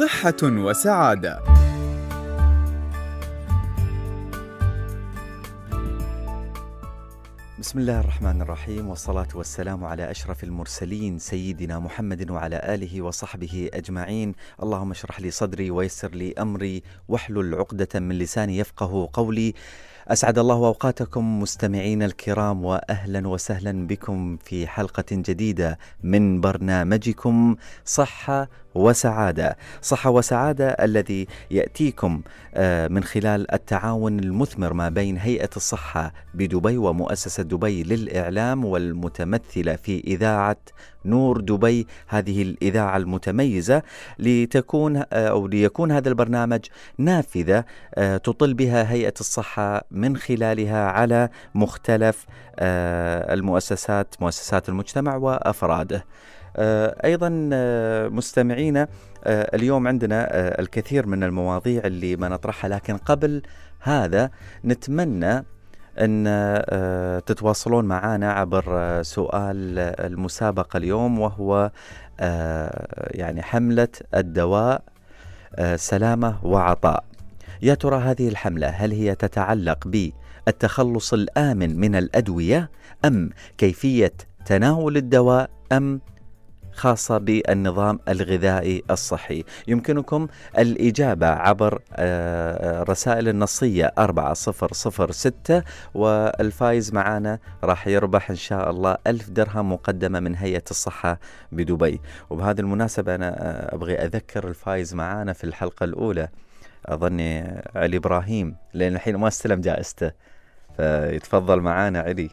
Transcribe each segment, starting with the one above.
صحة وسعادة بسم الله الرحمن الرحيم والصلاة والسلام على أشرف المرسلين سيدنا محمد وعلى آله وصحبه أجمعين اللهم اشرح لي صدري ويسر لي أمري واحلل عقدة من لساني يفقه قولي أسعد الله أوقاتكم مستمعين الكرام وأهلا وسهلا بكم في حلقة جديدة من برنامجكم صحة وسعادة صحة وسعادة الذي يأتيكم آه، من خلال التعاون المثمر ما بين هيئة الصحة بدبي ومؤسسة دبي للإعلام والمتمثلة في إذاعة نور دبي هذه الإذاعة المتميزة لتكون آه، أو ليكون هذا البرنامج نافذة آه، تطل بها هيئة الصحة من خلالها على مختلف المؤسسات مؤسسات المجتمع وأفراده آه، ايضا آه، مستمعينا آه، اليوم عندنا الكثير من المواضيع اللي ما نطرحها لكن قبل هذا نتمنى ان تتواصلون معنا عبر سؤال المسابقه اليوم وهو يعني حمله الدواء سلامه وعطاء يا ترى هذه الحمله هل هي تتعلق بالتخلص الامن من الادويه ام كيفيه تناول الدواء ام خاصة بالنظام الغذائي الصحي يمكنكم الإجابة عبر الرسائل آه، آه، النصية 4006 والفايز معنا راح يربح إن شاء الله ألف درهم مقدمة من هيئة الصحة بدبي وبهذه المناسبة أنا آه، أبغي أذكر الفايز معنا في الحلقة الأولى أظني علي إبراهيم لأن الحين ما استلم جائزته فيتفضل معانا علي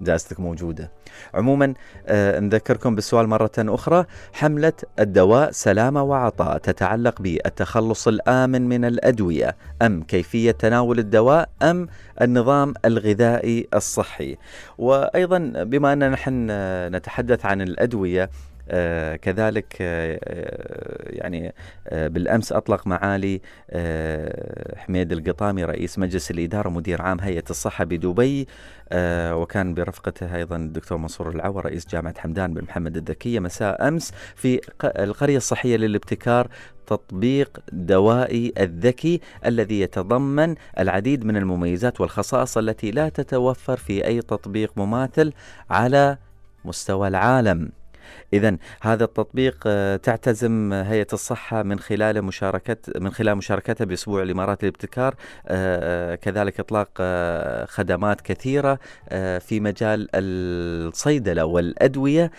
جائزتك موجودة عموما آه، نذكركم بالسؤال مرة أخرى حملة الدواء سلامة وعطاء تتعلق بالتخلص الآمن من الأدوية أم كيفية تناول الدواء أم النظام الغذائي الصحي وأيضا بما أننا نحن آه، نتحدث عن الأدوية آه، كذلك آه، آه، يعني بالامس اطلق معالي حميد القطامي رئيس مجلس الاداره مدير عام هيئه الصحه بدبي وكان برفقته ايضا الدكتور منصور العوى رئيس جامعه حمدان بن محمد الذكيه مساء امس في القريه الصحيه للابتكار تطبيق دوائي الذكي الذي يتضمن العديد من المميزات والخصائص التي لا تتوفر في اي تطبيق مماثل على مستوى العالم اذا هذا التطبيق آه، تعتزم هيئه الصحه من خلال مشاركه من خلال مشاركتها باسبوع الامارات للابتكار آه، آه، كذلك اطلاق خدمات كثيره في مجال الصيدله والادويه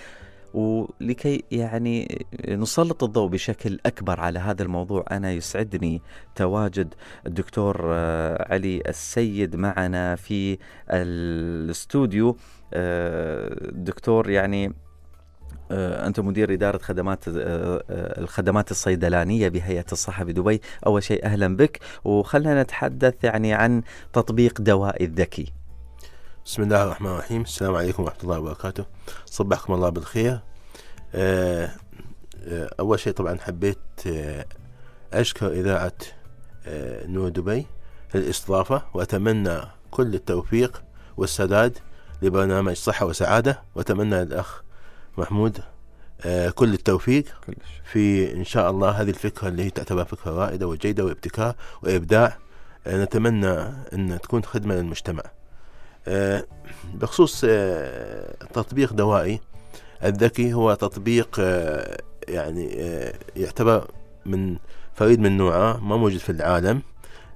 ولكي يعني نسلط الضوء بشكل اكبر على هذا الموضوع انا يسعدني تواجد الدكتور علي السيد معنا في الاستوديو الدكتور يعني آه، أنت مدير إدارة خدمات آه، آه، الخدمات الصيدلانية بهيئة الصحة بدبي أول شيء أهلا بك وخلنا نتحدث يعني عن تطبيق دوائي الذكي بسم الله الرحمن الرحيم السلام عليكم ورحمة الله وبركاته صبحكم الله بالخير أول شيء طبعا حبيت أشكر إذاعة نور دبي للاستضافة وأتمنى كل التوفيق والسداد لبرنامج صحة وسعادة وأتمنى للأخ محمود آه، كل التوفيق كلش. في ان شاء الله هذه الفكره اللي هي تعتبر فكره رائده وجيده وابتكار وابداع آه، نتمنى ان تكون خدمه للمجتمع. آه، بخصوص تطبيق دوائي الذكي هو تطبيق يعني يعتبر من فريد من نوعه ما موجود في العالم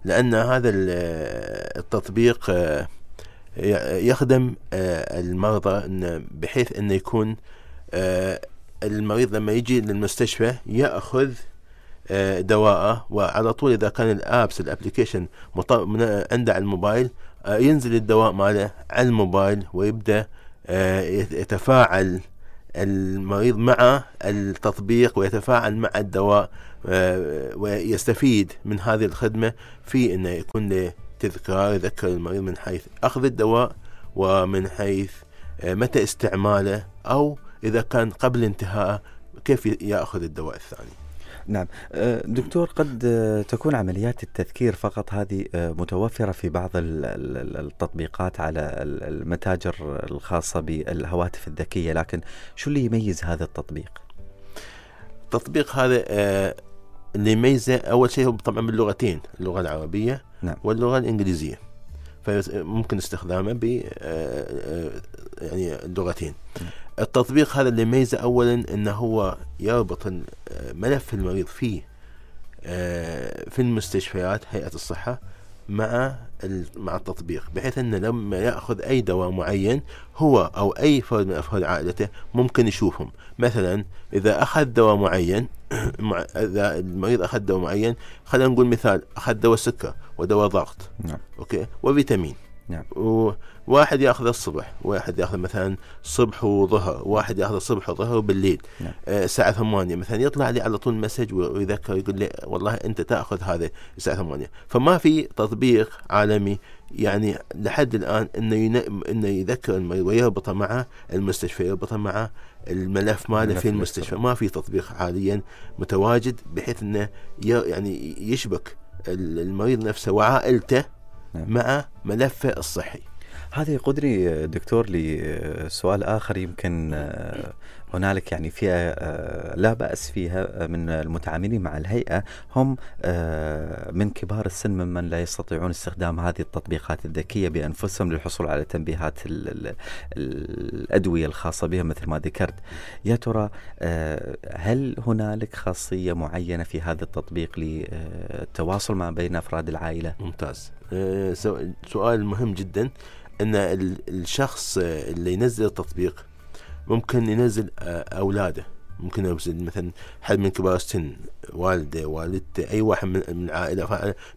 لان هذا التطبيق يخدم المرضى بحيث انه يكون آه، المريض لما يجي للمستشفى ياخذ آه، دواءه وعلى طول اذا كان الابس الابلكيشن عنده على الموبايل آه، ينزل الدواء ماله على الموبايل ويبدا يتفاعل المريض مع التطبيق ويتفاعل مع الدواء ويستفيد من هذه الخدمة في أنه يكون له تذكار يذكر المريض من حيث أخذ الدواء ومن حيث متى استعماله أو إذا كان قبل انتهاء كيف يأخذ الدواء الثاني نعم أه، دكتور قد أه، تكون عمليات التذكير فقط هذه أه، متوفرة في بعض التطبيقات على المتاجر الخاصة بالهواتف الذكية لكن شو اللي يميز هذا التطبيق؟ التطبيق هذا اللي يميزه أول شيء هو طبعا باللغتين اللغة العربية نعم. واللغة الإنجليزية فممكن استخدامه ب آه، آه، يعني لغتين التطبيق هذا اللي يميزه اولا انه هو يربط آه، ملف المريض فيه في المستشفيات هيئه الصحه مع مع التطبيق بحيث أنه لما يأخذ أي دواء معين هو أو أي فرد من أفراد عائلته ممكن يشوفهم مثلا إذا أخذ دواء معين إذا المريض أخذ دواء معين خلينا نقول مثال أخذ دواء سكر ودواء ضغط نعم. أوكي وفيتامين نعم. واحد ياخذ الصبح واحد ياخذ مثلا صبح وظهر واحد ياخذ الصبح وظهر وبالليل نعم. آه الساعه 8 مثلا يطلع لي على طول مسج ويذكر يقول لي والله انت تاخذ هذا الساعه 8 فما في تطبيق عالمي يعني لحد الان انه ين... انه يذكر المريض ويربطه مع المستشفى يربطه مع الملف ماله في المستشفى ما في تطبيق حاليا متواجد بحيث انه ي... يعني يشبك المريض نفسه وعائلته نعم. مع ملفه الصحي هذا يقودني دكتور لسؤال آخر يمكن آه، هنالك يعني فئة آه، لا بأس فيها آه، من المتعاملين مع الهيئة هم من كبار السن ممن لا يستطيعون استخدام هذه التطبيقات الذكية بأنفسهم للحصول على تنبيهات الأدوية الخاصة بهم مثل ما ذكرت يا ترى هل هنالك خاصية معينة في هذا التطبيق للتواصل ما بين أفراد العائلة؟ ممتاز سؤال مهم جدا ان الشخص اللي ينزل التطبيق ممكن ينزل آه، اولاده ممكن ينزل مثلا حد من كبار السن والده والدته اي واحد من من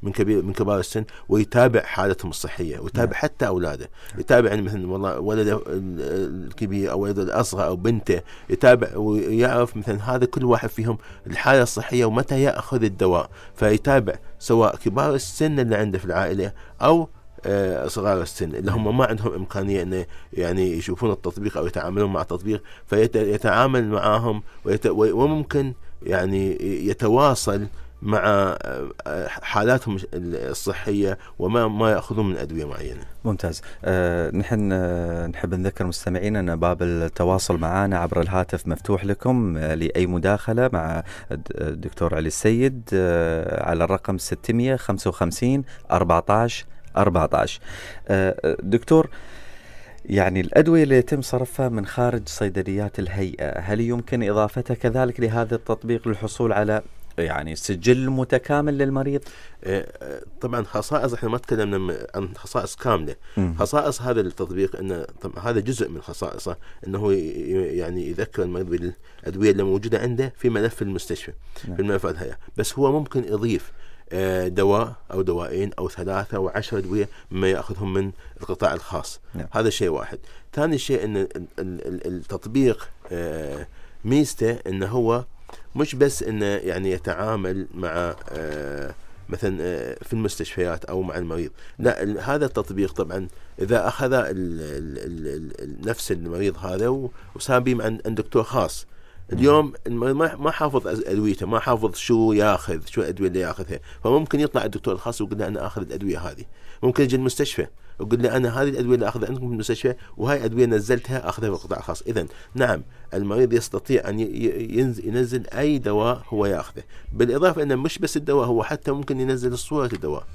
من كبير من كبار السن ويتابع حالتهم الصحيه ويتابع نعم. حتى اولاده يتابع يعني مثلا والله ولده الكبير او ولده الاصغر او بنته يتابع ويعرف مثلا هذا كل واحد فيهم الحاله الصحيه ومتى ياخذ الدواء فيتابع سواء كبار السن اللي عنده في العائله او آه، صغار السن اللي هم ما عندهم امكانيه انه يعني يشوفون التطبيق او يتعاملون مع التطبيق فيتعامل معاهم ويت... وممكن يعني يتواصل مع آه، حالاتهم الصحيه وما ما ياخذون من ادويه معينه. ممتاز. أه نحن آه، نحب نذكر مستمعينا ان باب التواصل معنا عبر الهاتف مفتوح لكم لاي مداخله مع الدكتور علي السيد على الرقم 655 14 14 آه، آه، دكتور يعني الأدوية اللي يتم صرفها من خارج صيدليات الهيئة هل يمكن إضافتها كذلك لهذا التطبيق للحصول على يعني سجل متكامل للمريض آه، طبعا خصائص احنا ما تكلمنا عن خصائص كامله خصائص هذا التطبيق انه طبعا هذا جزء من خصائصه انه يعني يذكر المريض بالادويه اللي موجوده عنده في ملف المستشفى نعم. في الملف الهيئه بس هو ممكن يضيف آه، دواء او دوائين او ثلاثه او عشرة ادويه مما ياخذهم من القطاع الخاص نعم. هذا شيء واحد ثاني شيء ان التطبيق آه، ميزته انه هو مش بس انه يعني يتعامل مع آه، مثلا في المستشفيات او مع المريض لا هذا التطبيق طبعا اذا اخذ نفس المريض هذا وسابي مع عند دكتور خاص اليوم ما حافظ ادويته ما حافظ شو ياخذ شو الادويه اللي ياخذها فممكن يطلع الدكتور الخاص ويقول له انا اخذ الادويه هذه ممكن يجي المستشفى ويقول له انا هذه الادويه اللي اخذها عندكم في المستشفى وهاي ادويه نزلتها اخذها في القطاع الخاص اذا نعم المريض يستطيع ان ينزل اي دواء هو ياخذه بالاضافه انه مش بس الدواء هو حتى ممكن ينزل صوره الدواء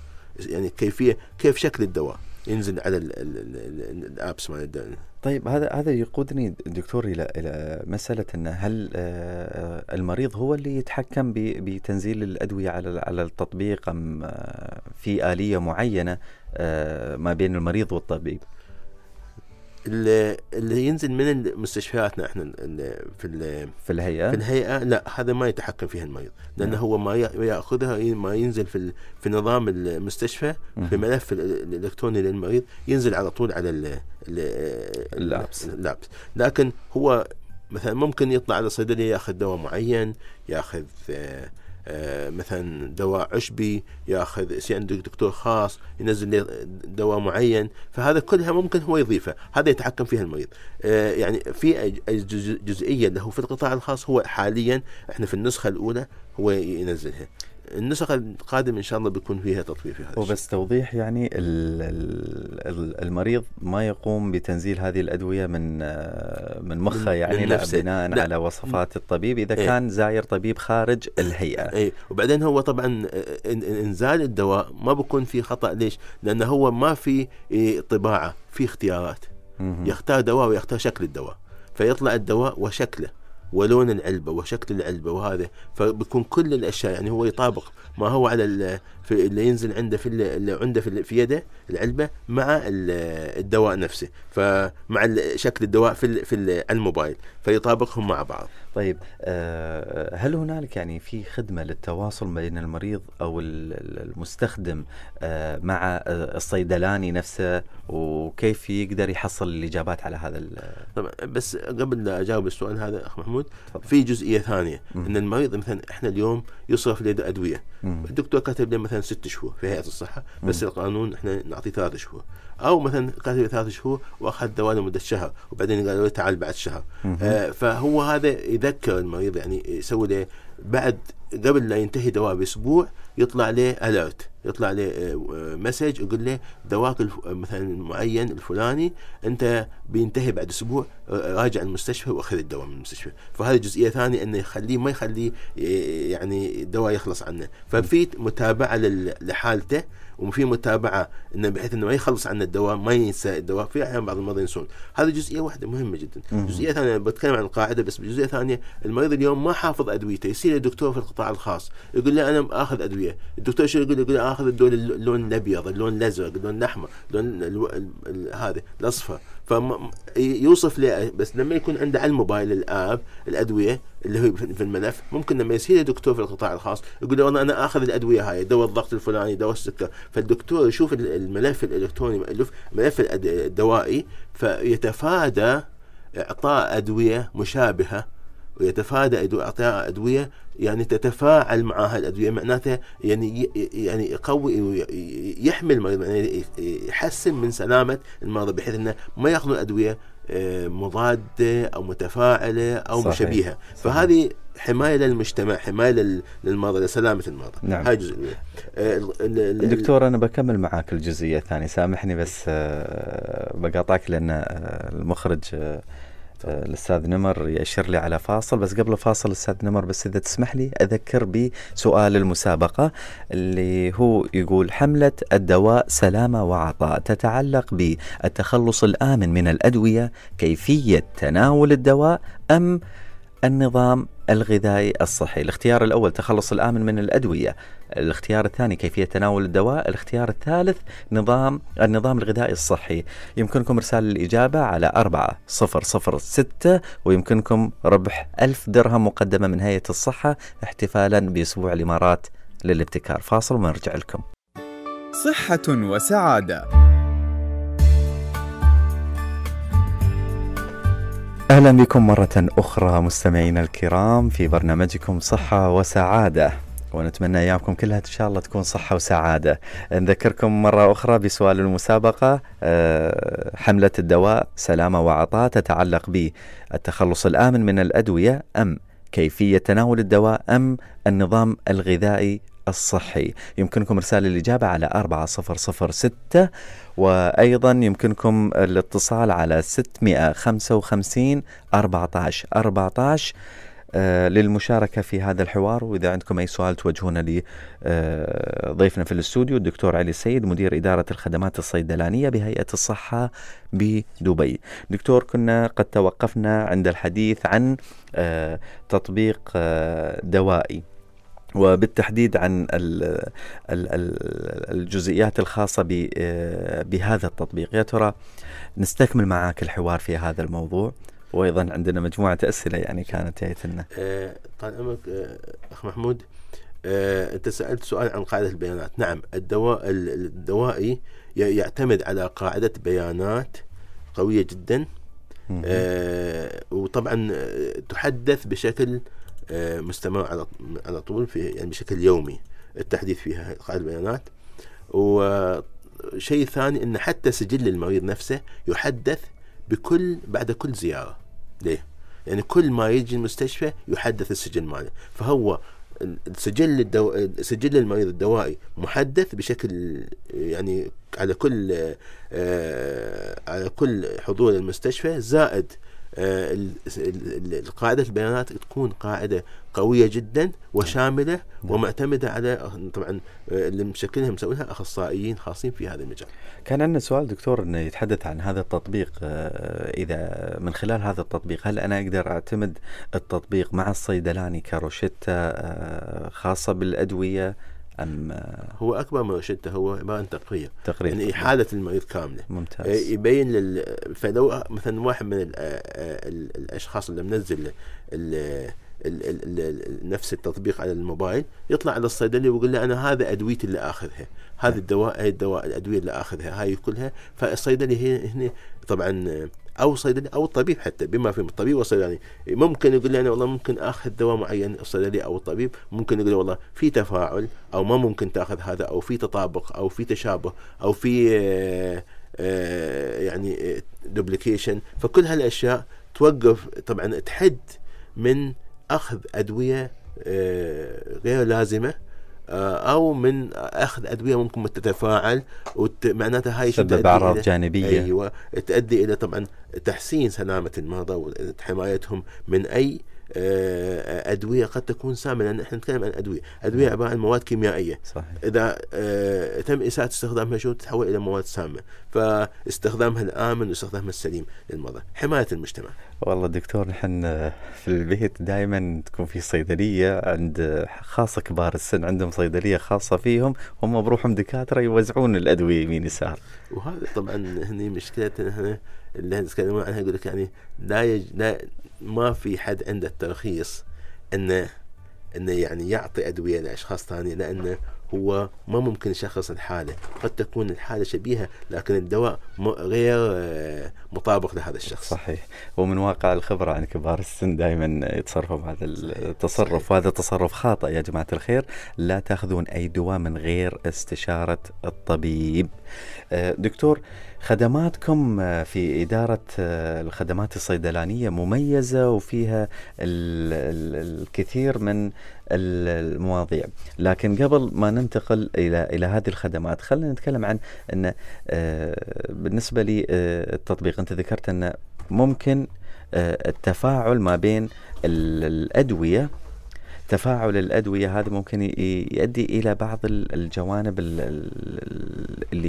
يعني كيفيه كيف شكل الدواء ينزل على الابس مال طيب هذا هذا يقودني دكتور الى الى مساله ان هل آه، المريض هو اللي يتحكم بتنزيل الادويه على على التطبيق ام آه، في اليه معينه آه، ما بين المريض والطبيب؟ اللي ينزل من مستشفياتنا احنا في في الهيئه في الهيئه لا هذا ما يتحكم فيها المريض لانه نعم. هو ما ياخذها ما ينزل في في نظام المستشفى في ملف الالكتروني للمريض ينزل على طول على ال اللابس اللابس لكن هو مثلا ممكن يطلع على صيدليه ياخذ دواء معين ياخذ آه آه، مثلا دواء عشبي ياخذ سي عندك دكتور خاص ينزل لي دواء معين فهذا كلها ممكن هو يضيفه هذا يتحكم فيها المريض آه، يعني في جزئيه له في القطاع الخاص هو حاليا احنا في النسخه الاولى هو ينزلها النسخة القادمة إن شاء الله بيكون فيها تطوير في هذا وبس توضيح يعني المريض ما يقوم بتنزيل هذه الأدوية من من مخه يعني لا بناء لا. على وصفات الطبيب إذا ايه. كان زاير طبيب خارج الهيئة ايه. وبعدين هو طبعا إنزال الدواء ما بيكون في خطأ ليش؟ لأنه هو ما في إيه، طباعة في اختيارات يختار دواء ويختار شكل الدواء فيطلع الدواء وشكله ولون العلبه وشكل العلبه وهذا فبيكون كل الاشياء يعني هو يطابق ما هو على في اللي ينزل عنده في اللي عنده في, في يده العلبه مع الدواء نفسه فمع شكل الدواء في في الموبايل فيطابقهم مع بعض طيب آه، آه، هل هنالك يعني في خدمه للتواصل بين المريض او المستخدم آه، مع الصيدلاني نفسه وكيف يقدر يحصل الاجابات على هذا طبعا بس قبل لا اجاوب السؤال هذا اخ محمود في جزئيه ثانيه ان المريض مثلا احنا اليوم يصرف لدى ادويه الدكتور كاتب له مثلا مثلا ست شهور في هيئه الصحه بس م. القانون احنا نعطيه ثلاث شهور او مثلا قتل ثلاث شهور واخذ دواء لمده شهر وبعدين قالوا له تعال بعد شهر آه فهو هذا يذكر المريض يعني يسوي له بعد قبل لا ينتهي دواء باسبوع يطلع له اليرت يطلع له مسج آه، آه، يقول له دواك آه، مثلا المعين الفلاني انت بينتهي بعد اسبوع راجع المستشفى واخذ الدواء من المستشفى فهذه جزئيه ثانيه انه يخليه ما يخليه يعني الدواء يخلص عنه ففي متابعه لحالته وفي متابعه انه بحيث انه ما يخلص عن الدواء ما ينسى الدواء في احيانا بعض المرضى ينسون هذه جزئيه واحده مهمه جدا جزئيه ثانيه بتكلم عن القاعده بس جزئيه ثانيه المريض اليوم ما حافظ ادويته يصير الدكتور في القطاع الخاص يقول له انا اخذ ادويه الدكتور شو يقول يقول اخذ الدول اللون الابيض اللون الازرق اللون الاحمر اللون هذا الاصفر فيوصف لي بس لما يكون عنده على الموبايل الاب الادويه اللي هو في الملف ممكن لما يصير دكتور في القطاع الخاص يقول له انا اخذ الادويه هاي دواء الضغط الفلاني دواء السكر فالدكتور يشوف الملف الالكتروني الملف الدوائي فيتفادى اعطاء ادويه مشابهه ويتفادى اعطاء ادويه يعني تتفاعل مع هالادويه معناته يعني يعني يقوي يحمي المريض يعني يحسن من سلامه المرضى بحيث انه ما ياخذون ادويه آه، مضاده او متفاعله او صحيح. مشبيهه فهذه حمايه للمجتمع حمايه للمرضى لسلامه المرضى نعم. هاي جزء آه، دكتور انا بكمل معاك الجزئيه الثانيه سامحني بس آه، بقاطعك لان المخرج آه، الاستاذ نمر ياشر لي على فاصل بس قبل فاصل الاستاذ نمر بس اذا تسمح لي اذكر بسؤال المسابقه اللي هو يقول حمله الدواء سلامه وعطاء تتعلق بالتخلص الامن من الادويه كيفيه تناول الدواء ام النظام الغذائي الصحي الاختيار الأول تخلص الآمن من الأدوية الاختيار الثاني كيفية تناول الدواء الاختيار الثالث نظام النظام الغذائي الصحي يمكنكم إرسال الإجابة على أربعة صفر صفر ستة ويمكنكم ربح ألف درهم مقدمة من هيئة الصحة احتفالا بأسبوع الإمارات للابتكار فاصل ونرجع لكم صحة وسعادة اهلا بكم مره اخرى مستمعينا الكرام في برنامجكم صحه وسعاده ونتمنى ايامكم كلها ان شاء الله تكون صحه وسعاده نذكركم مره اخرى بسؤال المسابقه آه، حمله الدواء سلامه وعطاء تتعلق بالتخلص الامن من الادويه ام كيفيه تناول الدواء ام النظام الغذائي الصحي يمكنكم إرسال الإجابة على 4006 وأيضا يمكنكم الاتصال على 655 14 14 آه، للمشاركة في هذا الحوار وإذا عندكم أي سؤال توجهونه آه، لضيفنا في الاستوديو الدكتور علي السيد مدير إدارة الخدمات الصيدلانية بهيئة الصحة بدبي دكتور كنا قد توقفنا عند الحديث عن آه، تطبيق دوائي وبالتحديد عن الجزئيات الخاصة بهذا التطبيق يا ترى نستكمل معك الحوار في هذا الموضوع وايضا عندنا مجموعه اسئله يعني كانت جايت لنا. آه طال عمرك آه اخ محمود آه انت سالت سؤال عن قاعده البيانات، نعم الدواء الدوائي يعتمد على قاعده بيانات قويه جدا آه وطبعا آه، تحدث بشكل آه مستمر على على طول في يعني بشكل يومي التحديث فيها قاعده البيانات وشيء ثاني ان حتى سجل المريض نفسه يحدث بكل بعد كل زياره ليه؟ يعني كل ما يجي المستشفى يحدث السجل ماله فهو السجل الدو... سجل المريض الدوائي محدث بشكل يعني على كل آه، على كل حضور المستشفى زائد آه، قاعدة البيانات تكون قاعدة قوية جدا وشاملة نعم. ومعتمدة على طبعا آه، اللي مشكلها مسويها أخصائيين خاصين في هذا المجال كان عندنا سؤال دكتور أنه يتحدث عن هذا التطبيق آه، إذا من خلال هذا التطبيق هل أنا أقدر أعتمد التطبيق مع الصيدلاني كروشتة خاصة بالأدوية ام هو اكبر من روشته هو عباره عن تقرير تقرير يعني احاله المريض كامله ممتاز إيه، يبين لل... فلو مثلا واحد من الـ آه، آه، الـ الاشخاص اللي منزل الـ الـ الـ نفس التطبيق على الموبايل يطلع على الصيدلي ويقول له انا هذا ادويتي اللي اخذها هذا نعم. الدواء الدواء الادويه اللي اخذها هاي كلها فالصيدلي هنا طبعا او الصيدلي او الطبيب حتى بما فيهم الطبيب والصيدلي ممكن يقول لي انا والله ممكن اخذ دواء معين الصيدلي او الطبيب ممكن يقول لي والله في تفاعل او ما ممكن تاخذ هذا او في تطابق او في تشابه او في آه، آه، يعني دوبليكيشن آه، فكل هالاشياء توقف طبعا تحد من اخذ ادويه غير لازمه آه، او من اخذ ادويه ممكن تتفاعل ومعناتها هاي تسبب اعراض جانبيه ايوه تؤدي الى طبعا تحسين سلامه المرضى وحمايتهم من اي آه، ادويه قد تكون سامه لان احنا نتكلم عن ادويه، ادويه نعم. عباره عن مواد كيميائيه صحيح. اذا آه، تم اساءه استخدامها شو تتحول الى مواد سامه، فاستخدامها الامن واستخدامها السليم للمرضى، حمايه المجتمع. والله دكتور نحن في البيت دائما تكون في صيدليه عند خاصه كبار السن عندهم صيدليه خاصه فيهم هم بروحهم دكاتره يوزعون الادويه يمين يسار. وهذا طبعا هني مشكلتنا اللي احنا نتكلم عنها يقول لك يعني لا, يج... لا ما في حد عنده الترخيص انه انه يعني يعطي ادويه لاشخاص ثانيه لانه هو ما ممكن يشخص الحاله، قد تكون الحاله شبيهه لكن الدواء غير آه، مطابق لهذا الشخص. صحيح، ومن واقع الخبره عن كبار السن دائما يتصرفوا بهذا التصرف صحيح. وهذا تصرف خاطئ يا جماعه الخير، لا تاخذون اي دواء من غير استشاره الطبيب. آه، دكتور خدماتكم آه، في إدارة آه، الخدمات الصيدلانية مميزة وفيها الكثير من المواضيع لكن قبل ما ننتقل إلى إلى هذه الخدمات خلينا نتكلم عن أن آه، بالنسبة للتطبيق أنت ذكرت أن ممكن التفاعل ما بين الأدوية تفاعل الادويه هذا ممكن يؤدي الى بعض الجوانب اللي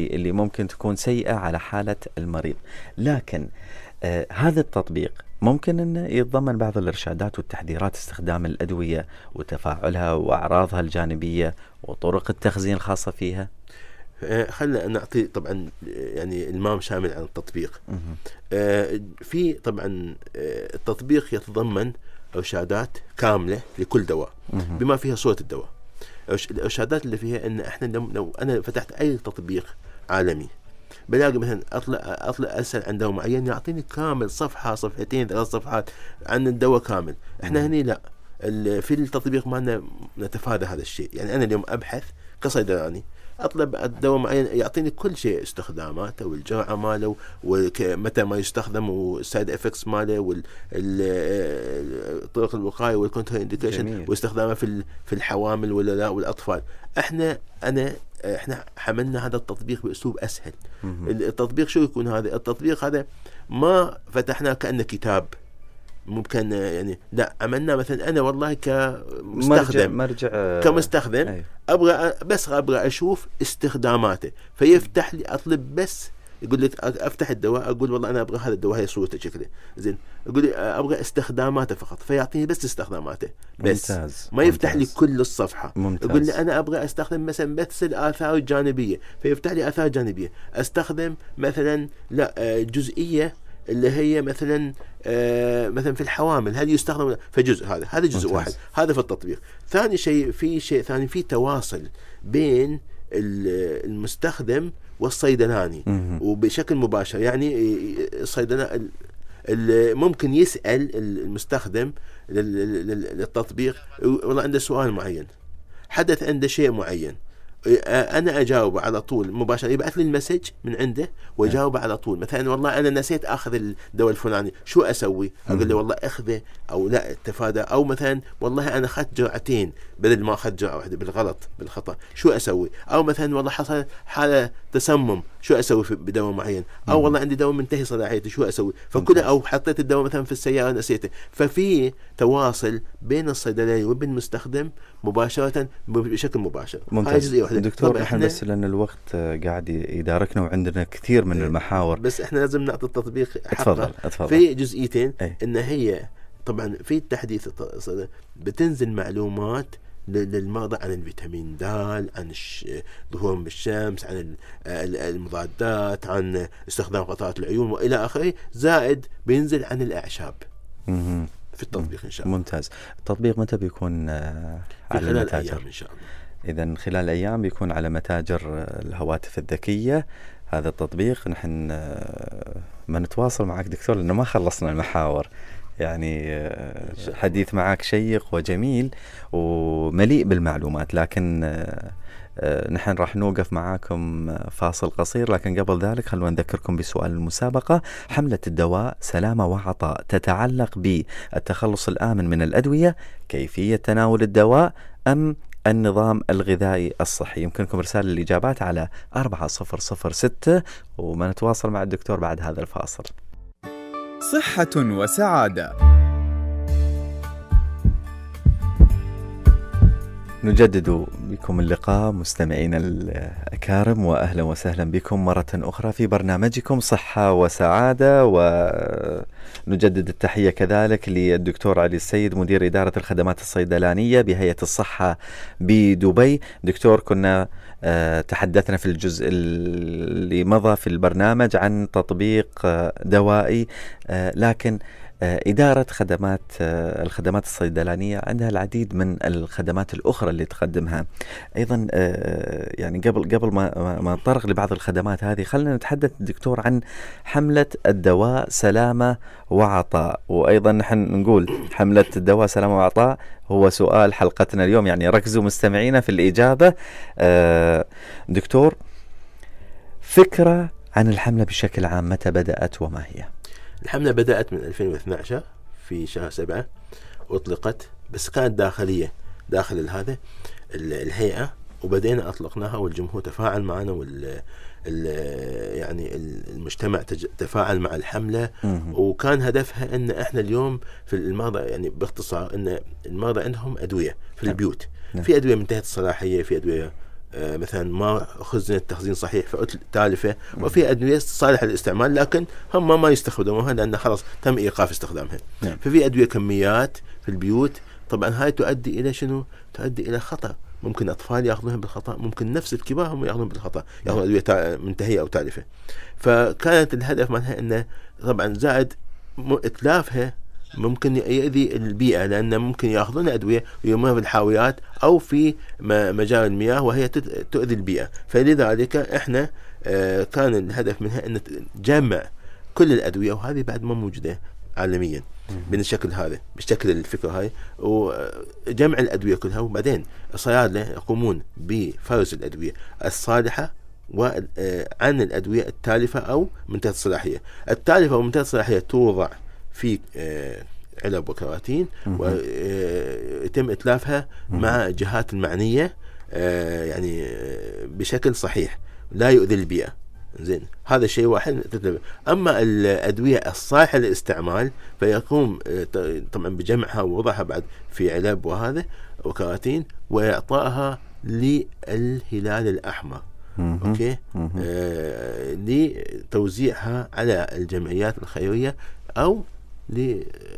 اللي ممكن تكون سيئه على حاله المريض لكن آه، هذا التطبيق ممكن انه يتضمن بعض الارشادات والتحذيرات استخدام الادويه وتفاعلها واعراضها الجانبيه وطرق التخزين الخاصه فيها خلينا آه، خلنا نعطي طبعا يعني المام شامل عن التطبيق آه، في طبعا التطبيق يتضمن ارشادات كامله لكل دواء بما فيها صوره الدواء الارشادات اللي فيها ان احنا لو انا فتحت اي تطبيق عالمي بلاقي مثلا اطلع اطلع اسال عن دواء معين يعطيني كامل صفحه صفحتين ثلاث صفحات عن الدواء كامل احنا هني لا في التطبيق مالنا نتفادى هذا الشيء يعني انا اليوم ابحث كصيدلاني اطلب الدواء معين يعني يعطيني كل شيء استخداماته والجرعه ماله ومتى ما يستخدم والسايد افكتس ماله والطرق الوقايه والكونتر انديكيشن واستخدامه في في الحوامل ولا لا والاطفال احنا انا احنا حملنا هذا التطبيق باسلوب اسهل التطبيق شو يكون هذا التطبيق هذا ما فتحناه كانه كتاب ممكن يعني لا عملنا مثلا انا والله كمستخدم مرجع, مرجع آه، كمستخدم أيوه. ابغى بس ابغى اشوف استخداماته فيفتح لي اطلب بس يقول لك افتح الدواء اقول والله انا ابغى هذا الدواء هي صورته شكله زين اقول لي ابغى استخداماته فقط فيعطيني بس استخداماته بس ممتاز ما يفتح ممتاز. لي كل الصفحه ممتاز. يقول لي انا ابغى استخدم مثلا بس الاثار الجانبيه فيفتح لي اثار جانبيه استخدم مثلا لا آه، جزئيه اللي هي مثلا آه، مثلا في الحوامل هل يستخدم فجزء هذا هذا جزء ممتاز. واحد هذا في التطبيق ثاني شيء في شيء ثاني في تواصل بين المستخدم والصيدلاني مم. وبشكل مباشر يعني الصيدلاني ممكن يسال المستخدم للتطبيق والله عنده سؤال معين حدث عنده شيء معين آه، انا اجاوبه على طول مباشره يبعث لي المسج من عنده واجاوبه على طول مثلا والله انا نسيت اخذ الدواء الفلاني شو اسوي؟ اقول له والله اخذه او لا اتفادى او مثلا والله انا اخذت جرعتين بدل ما اخذت جرعه واحده بالغلط بالخطا شو اسوي؟ او مثلا والله حصل حاله تسمم شو اسوي بدواء معين او والله عندي دواء منتهي صلاحيته شو اسوي فكل او حطيت الدواء مثلا في السياره نسيته ففي تواصل بين الصيدلاني وبين المستخدم مباشره بشكل مباشر ممتاز جزئيه واحده دكتور احنا بس لان الوقت آه، قاعد يداركنا وعندنا كثير من إيه. المحاور بس احنا لازم نعطي التطبيق حقه اتفضل اتفضل في جزئيتين ايه؟ ان هي طبعا في التحديث بتنزل معلومات للمرضى عن الفيتامين د عن ظهور بالشمس عن المضادات عن استخدام قطرات العيون والى اخره زائد بينزل عن الاعشاب في التطبيق ان شاء الله ممتاز التطبيق متى بيكون آه، على خلال المتاجر ايام ان شاء الله اذا خلال ايام بيكون على متاجر الهواتف الذكيه هذا التطبيق نحن آه، ما نتواصل معك دكتور لانه ما خلصنا المحاور يعني حديث معك شيق وجميل ومليء بالمعلومات لكن آه، نحن راح نوقف معاكم آه، فاصل قصير لكن قبل ذلك خلونا نذكركم بسؤال المسابقة حملة الدواء سلامة وعطاء تتعلق بالتخلص الآمن من الأدوية كيفية تناول الدواء أم النظام الغذائي الصحي يمكنكم إرسال الإجابات على 4006 وما نتواصل مع الدكتور بعد هذا الفاصل صحة وسعادة نجدد بكم اللقاء مستمعينا الأكارم وأهلا وسهلا بكم مرة أخرى في برنامجكم صحة وسعادة ونجدد التحية كذلك للدكتور علي السيد مدير إدارة الخدمات الصيدلانية بهيئة الصحة بدبي دكتور كنا آه، تحدثنا في الجزء اللي مضى في البرنامج عن تطبيق آه، دوائي آه، لكن آه، إدارة خدمات آه، الخدمات الصيدلانية عندها العديد من الخدمات الأخرى اللي تقدمها أيضا آه، يعني قبل قبل ما ما لبعض الخدمات هذه خلينا نتحدث دكتور عن حملة الدواء سلامة وعطاء وأيضا نحن نقول حملة الدواء سلامة وعطاء هو سؤال حلقتنا اليوم يعني ركزوا مستمعينا في الإجابة دكتور فكرة عن الحملة بشكل عام متى بدأت وما هي؟ الحملة بدأت من 2012 في شهر سبعة أطلقت بس كانت داخلية داخل هذا الهيئة وبدينا أطلقناها والجمهور تفاعل معنا وال يعني المجتمع تفاعل مع الحملة وكان هدفها أن إحنا اليوم في المرضى يعني باختصار أن المرضى عندهم أدوية في البيوت نعم. نعم. في أدوية منتهية الصلاحية في أدوية آه، مثلا ما خزنت تخزين صحيح فتالفه وفي ادويه صالحه للاستعمال لكن هم ما يستخدموها لان خلاص تم ايقاف استخدامها نعم. ففي ادويه كميات في البيوت طبعا هاي تؤدي الى شنو؟ تؤدي الى خطا ممكن اطفال ياخذونها بالخطا ممكن نفس الكبار هم ياخذون بالخطا ياخذون ادويه منتهيه او تالفه فكانت الهدف منها انه طبعا زائد اتلافها ممكن يأذي البيئة لأن ممكن يأخذون أدوية ويرموها في الحاويات أو في مجال المياه وهي تؤذي البيئة فلذلك إحنا آه، كان الهدف منها أن تجمع كل الأدوية وهذه بعد ما موجودة عالميا بالشكل هذا بالشكل الفكرة هاي وجمع الأدوية كلها وبعدين الصيادلة يقومون بفرز الأدوية الصالحة وعن آه، الأدوية التالفة أو منتهية الصلاحية التالفة ومنتهية الصلاحية توضع في آه، علب وكراتين ويتم آه، اتلافها مع الجهات المعنيه آه، يعني بشكل صحيح لا يؤذي البيئه زين هذا شيء واحد اما الادويه الصالحه للاستعمال فيقوم طبعا بجمعها ووضعها بعد في علب وهذا وكراتين واعطائها للهلال الاحمر اوكي آه لتوزيعها على الجمعيات الخيريه او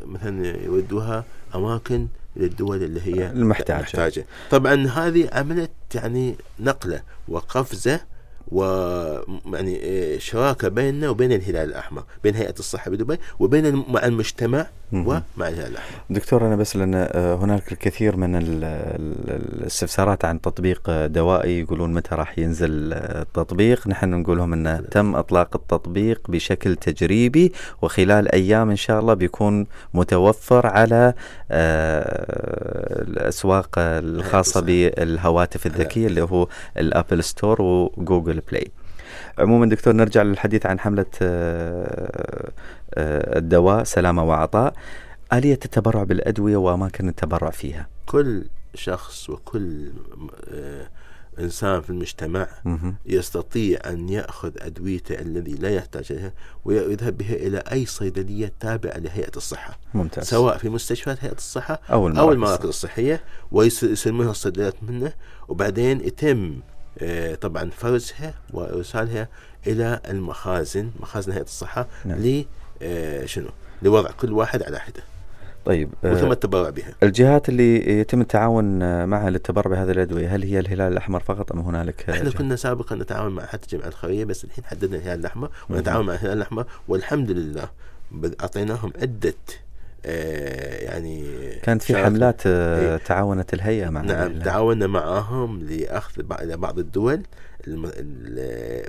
مثلا يودوها اماكن للدول اللي هي المحتاجه محتاجة. طبعا هذه عملت يعني نقله وقفزه و يعني إيه، شراكه بيننا وبين الهلال الاحمر، بين هيئه الصحه بدبي وبين المجتمع ومع إلى دكتور أنا بس لأن آه، هناك الكثير من الاستفسارات عن تطبيق آه، دوائي يقولون متى راح ينزل آه، التطبيق نحن نقول لهم أنه تم إطلاق التطبيق بشكل تجريبي وخلال أيام إن شاء الله بيكون متوفر على الأسواق الخاصة بالهواتف الذكية اللي هو الأبل ستور وجوجل بلاي عموما دكتور نرجع للحديث عن حملة آه، آه، الدواء سلامة وعطاء آلية التبرع بالأدوية وأماكن التبرع فيها كل شخص وكل آه، إنسان في المجتمع يستطيع أن يأخذ أدويته الذي لا يحتاج إليها ويذهب بها إلى أي صيدلية تابعة لهيئة الصحة ممتاز. سواء في مستشفيات هيئة الصحة أو المراكز, أو المراكز الصحية ويسلمونها الصيدليات منه وبعدين يتم آه، طبعا فرزها وارسالها الى المخازن مخازن هيئه الصحه نعم. ل آه، شنو؟ لوضع كل واحد على حده. طيب آه، وثم التبرع بها. الجهات اللي يتم التعاون معها للتبرع بهذه الادويه، هل هي الهلال الاحمر فقط ام هنالك؟ احنا جهة؟ كنا سابقا نتعاون مع حتى الجمعيه الخيريه بس الحين حددنا الهلال الاحمر نعم. ونتعاون مع الهلال الاحمر والحمد لله اعطيناهم عده آه، يعني كانت في حملات آه، إيه. تعاونت الهيئه مع نعم تعاوننا معاهم لاخذ الى بعض الدول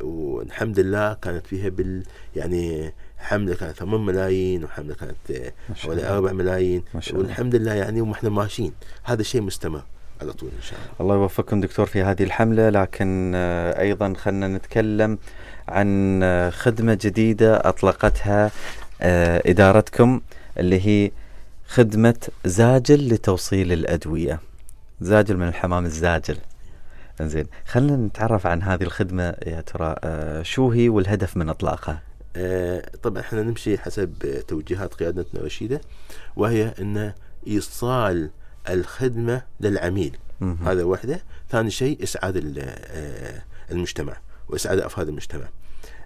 والحمد لله كانت فيها بال يعني حمله كانت 8 ملايين وحمله كانت آه، حوالي 4 ملايين والحمد لله يعني واحنا ماشيين هذا الشيء مستمر على طول ان شاء الله. الله يوفقكم دكتور في هذه الحمله لكن ايضا خلينا نتكلم عن خدمه جديده اطلقتها ادارتكم اللي هي خدمة زاجل لتوصيل الأدوية زاجل من الحمام الزاجل انزين خلينا نتعرف عن هذه الخدمة يا ترى آه، شو هي والهدف من إطلاقها آه طبعا احنا نمشي حسب توجيهات قيادتنا الرشيدة وهي أن إيصال الخدمة للعميل مم. هذا واحدة ثاني شيء إسعاد آه، المجتمع وإسعاد أفراد المجتمع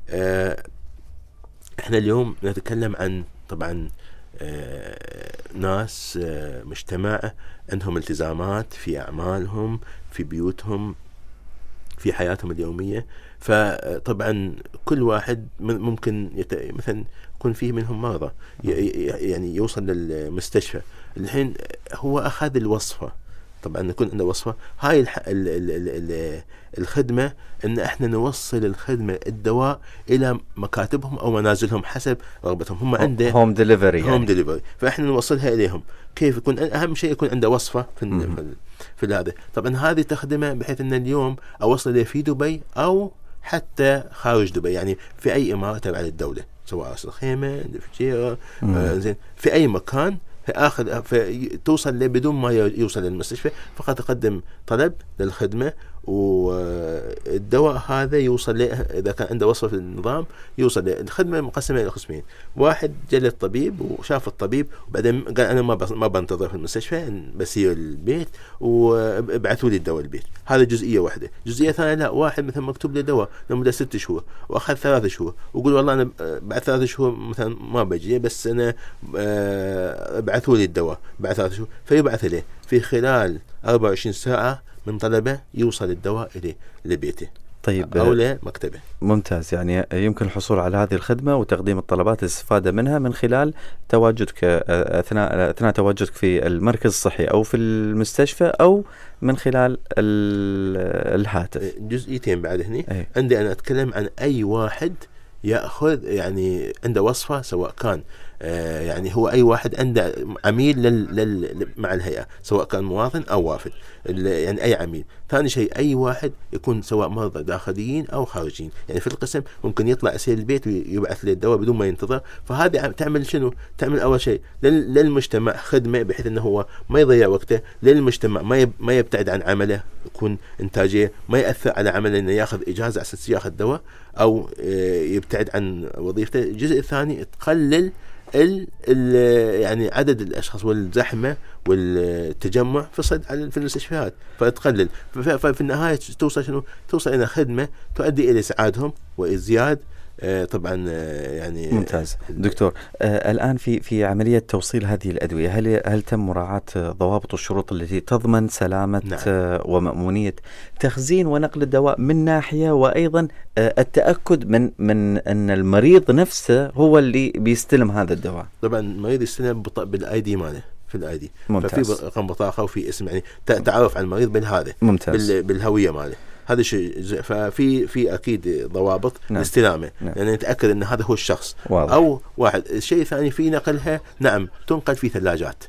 آه احنا اليوم نتكلم عن طبعا آه، ناس آه، مجتمع عندهم التزامات في أعمالهم في بيوتهم في حياتهم اليومية فطبعا كل واحد ممكن يت... مثلا يكون فيه منهم مرضى يعني يوصل للمستشفى الحين هو أخذ الوصفة طبعا نكون عندنا وصفه هاي الح... الـ الـ الـ الـ الخدمه ان احنا نوصل الخدمه الدواء الى مكاتبهم او منازلهم حسب رغبتهم هم عنده هوم ديليفري هوم ديليفري فاحنا نوصلها اليهم كيف يكون اهم شيء يكون عنده وصفه في في هذا طبعا هذه تخدمه بحيث ان اليوم اوصله في دبي او حتى خارج دبي يعني في اي اماره تبع للدوله سواء راس الخيمه في آه، زين في اي مكان في توصل بدون ما يوصل للمستشفى فقط تقدم طلب للخدمه والدواء هذا يوصل له اذا كان عنده وصفه في النظام يوصل له الخدمه مقسمه الى قسمين واحد جل الطبيب وشاف الطبيب وبعدين قال انا ما ما بنتظر في المستشفى بسير البيت وابعثوا لي الدواء البيت هذا جزئيه واحده جزئيه ثانيه لا واحد مثلا مكتوب له دواء لمده ست شهور واخذ ثلاث شهور ويقول والله انا بعد ثلاث شهور مثلا ما بجي بس انا ابعثوا آه، لي الدواء بعد ثلاث شهور فيبعث له في خلال 24 ساعة من طلبه يوصل الدواء إليه لبيته طيب او لمكتبه ممتاز يعني يمكن الحصول على هذه الخدمه وتقديم الطلبات الاستفاده منها من خلال تواجدك آه، آه، اثناء آه، اثناء تواجدك في المركز الصحي او في المستشفى او من خلال الهاتف إيه، جزئيتين بعد هنا أي. عندي انا اتكلم عن اي واحد ياخذ يعني عنده وصفه سواء كان آه، يعني هو اي واحد عنده عميل لل لل مع الهيئه سواء كان مواطن او وافد يعني اي عميل ثاني شيء اي واحد يكون سواء مرضى داخليين او خارجيين يعني في القسم ممكن يطلع اسير البيت ويبعث له الدواء بدون ما ينتظر فهذه تعمل شنو تعمل اول شيء للمجتمع خدمه بحيث انه هو ما يضيع وقته للمجتمع ما ما يبتعد عن عمله يكون انتاجيه ما ياثر على عمله انه ياخذ اجازه على اساس ياخذ دواء او آه، يبتعد عن وظيفته الجزء الثاني تقلل ال ال يعني عدد الاشخاص والزحمه والتجمع في الصيد على في المستشفيات فتقلل ففي النهايه توصل شنو؟ توصل الى خدمه تؤدي الى اسعادهم وازياد آه، طبعا آه، يعني آه، ممتاز دكتور الان في في عمليه توصيل هذه الادويه هل هل تم مراعاه ضوابط والشروط التي تضمن سلامه نعم. ومامونيه تخزين ونقل الدواء من ناحيه وايضا التاكد من من ان المريض نفسه هو اللي بيستلم هذا الدواء طبعا المريض يستلم بالاي دي ماله في الاي دي ممتاز ففي رقم بطاقه وفي اسم يعني تعرف عن المريض بالهذا ممتاز بالهويه ماله هذا شيء ففي في اكيد ضوابط نعم. استلامه نعم. يعني نتاكد ان هذا هو الشخص واضح. او واحد الشيء الثاني في نقلها نعم تنقل في ثلاجات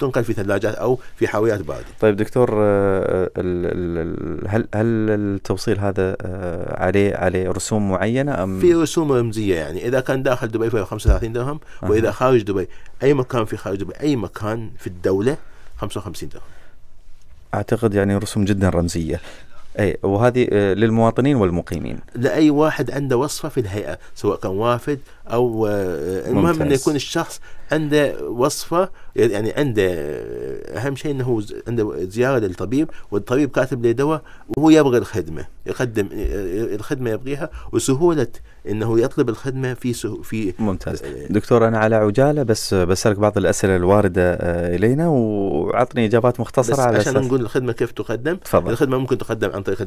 تنقل في ثلاجات او في حاويات بارده. طيب دكتور آه، آه، هل هل التوصيل هذا آه، عليه عليه رسوم معينه ام في رسوم رمزيه يعني اذا كان داخل دبي فهو 35 درهم أه. واذا خارج دبي اي مكان في خارج دبي اي مكان في الدوله 55 درهم. اعتقد يعني رسوم جدا رمزيه اي وهذه آه، للمواطنين والمقيمين لاي واحد عنده وصفه في الهيئه سواء كان وافد او آه، المهم انه يكون الشخص عنده وصفه يعني عنده آه، اهم شيء انه عنده زياره للطبيب والطبيب كاتب له دواء وهو يبغى الخدمه يقدم آه، الخدمه يبغيها وسهوله انه يطلب الخدمه في سه في ممتاز دكتور انا على عجاله بس بسالك بعض الاسئله الوارده الينا وعطني اجابات مختصره بس على عشان نقول الخدمه كيف تقدم تفضل. الخدمه ممكن تقدم عن طريق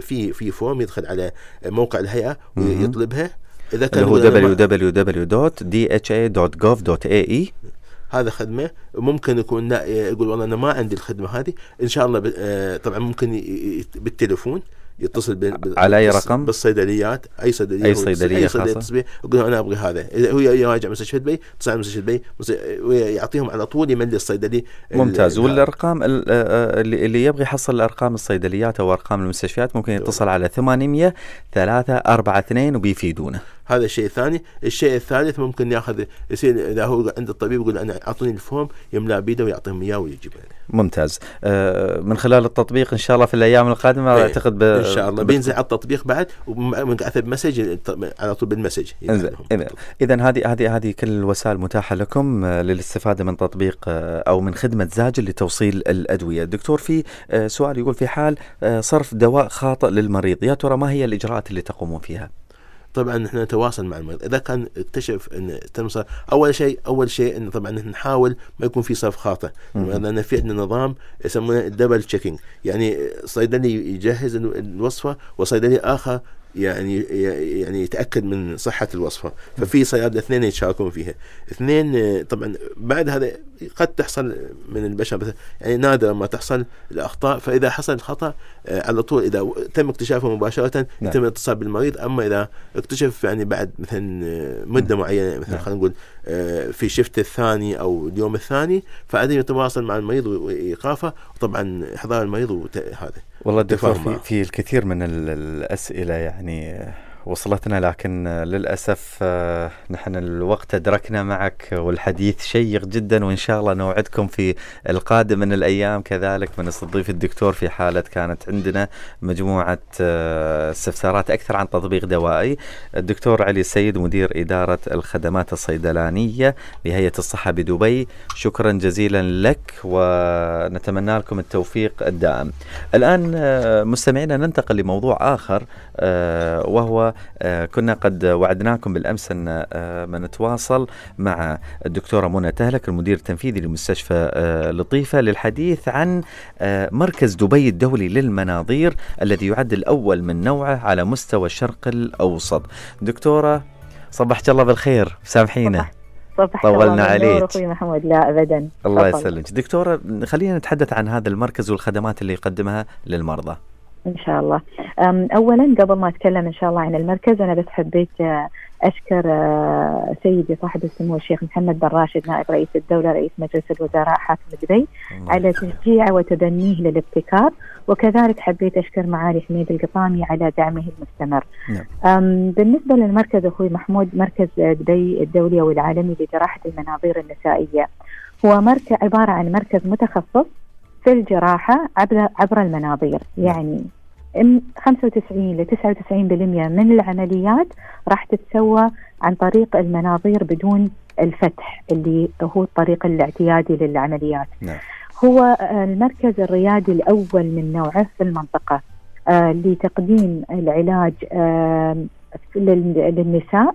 في في فورم يدخل على موقع الهيئه ويطلبها اذا كان اللي هو www.dha.gov.ae إيه إيه هذا خدمه ممكن يكون يقول والله انا ما عندي الخدمه هذه ان شاء الله آه، طبعا ممكن بالتليفون يتصل بال... على اي رقم؟ بالصيدليات اي صيدليه اي صيدليه اي صيدليه خاصة يقول انا ابغي هذا اذا هو يراجع مستشفى دبي اتصل مستشفى دبي ويعطيهم على طول يملي الصيدلي ممتاز والارقام آه، آه، اللي يبغى يحصل ارقام الصيدليات او ارقام المستشفيات ممكن يتصل على 800 342 وبيفيدونه هذا الشيء الثاني الشيء الثالث ممكن ياخذ يصير اذا هو عند الطبيب يقول انا اعطوني الفوم يملا بيده ويعطيهم اياه ويجيبه ممتاز آه، من خلال التطبيق ان شاء الله في الايام القادمه ايه اعتقد ب... ان شاء الله بينزل على التطبيق بعد ومنبعث بمسج على طول بالمسج يعني اذا هذه هذه هذه كل الوسائل متاحه لكم آه، للاستفاده من تطبيق آه، او من خدمه زاجل لتوصيل الادويه دكتور في سؤال يقول في حال صرف دواء خاطئ للمريض يا ترى ما هي الاجراءات اللي تقومون فيها طبعا احنا نتواصل مع المريض اذا كان اكتشف ان تم اول شيء اول شيء ان طبعا احنا نحاول ما يكون في صرف خاطئ لان في عندنا نظام يسمونه الدبل تشيكينج يعني صيدلي يجهز الوصفه وصيدلي اخر يعني يعني يتاكد من صحه الوصفه ففي صيادله اثنين يتشاركون فيها اثنين طبعا بعد هذا قد تحصل من البشر بس يعني نادرا ما تحصل الاخطاء فاذا حصل الخطا آه، على طول اذا تم اكتشافه مباشره نعم. يتم الاتصال بالمريض اما اذا اكتشف يعني بعد مثلا آه، مده نعم. معينه مثلا نعم. خلينا نقول آه، في شفت الثاني او اليوم الثاني فعدم يتواصل مع المريض وايقافه وطبعا احضار المريض وهذا والله دكتور في, في الكثير من الأسئلة يعني آه، وصلتنا لكن للأسف آه، نحن الوقت أدركنا معك والحديث شيق جدا وإن شاء الله نوعدكم في القادم من الأيام كذلك من نستضيف الدكتور في حالة كانت عندنا مجموعة آه، استفسارات أكثر عن تطبيق دوائي الدكتور علي السيد مدير إدارة الخدمات الصيدلانية بهيئة الصحة بدبي شكرا جزيلا لك ونتمنى لكم التوفيق الدائم الآن آه، مستمعينا ننتقل لموضوع آخر وهو كنا قد وعدناكم بالأمس أن آه، نتواصل مع الدكتورة منى تهلك المدير التنفيذي لمستشفى آه، لطيفة للحديث عن آه، مركز دبي الدولي للمناظير الذي يعد الأول من نوعه على مستوى الشرق الأوسط دكتورة صبحت الله بالخير سامحينا صبح. طولنا عليك اخوي محمود لا ابدا الله يسلمك دكتوره خلينا نتحدث عن هذا المركز والخدمات اللي يقدمها للمرضى ان شاء الله اولا قبل ما اتكلم ان شاء الله عن المركز انا بس حبيت آه، اشكر آه، سيدي صاحب السمو الشيخ محمد بن راشد نائب رئيس الدوله رئيس مجلس الوزراء حاكم دبي على تشجيعه وتبنيه للابتكار وكذلك حبيت اشكر معالي حميد القطامي على دعمه المستمر. نعم. بالنسبه للمركز اخوي محمود مركز دبي الدولي والعالمي لجراحه المناظير النسائيه هو مركز عباره عن مركز متخصص في الجراحة عبر, عبر المناظير نعم. يعني 95 ل 99% من العمليات راح تتسوى عن طريق المناظير بدون الفتح اللي هو الطريق الاعتيادي للعمليات نعم. هو آه، المركز الريادي الأول من نوعه في المنطقة آه، لتقديم العلاج آه، للنساء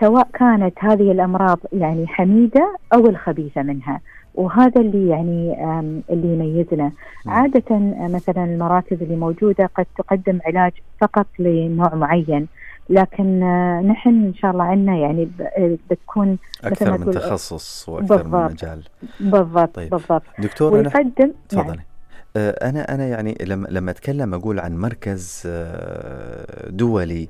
سواء كانت هذه الأمراض يعني حميدة أو الخبيثة منها وهذا اللي يعني اللي يميزنا نعم. عادة آه، مثلا المراكز اللي موجودة قد تقدم علاج فقط لنوع معين لكن آه، نحن ان شاء الله عندنا يعني آه، بتكون اكثر من تخصص واكثر بالضبط. من مجال بالضبط طيب. بالضبط دكتور ويقدم تفضلي نعم. انا انا يعني لما لما اتكلم اقول عن مركز دولي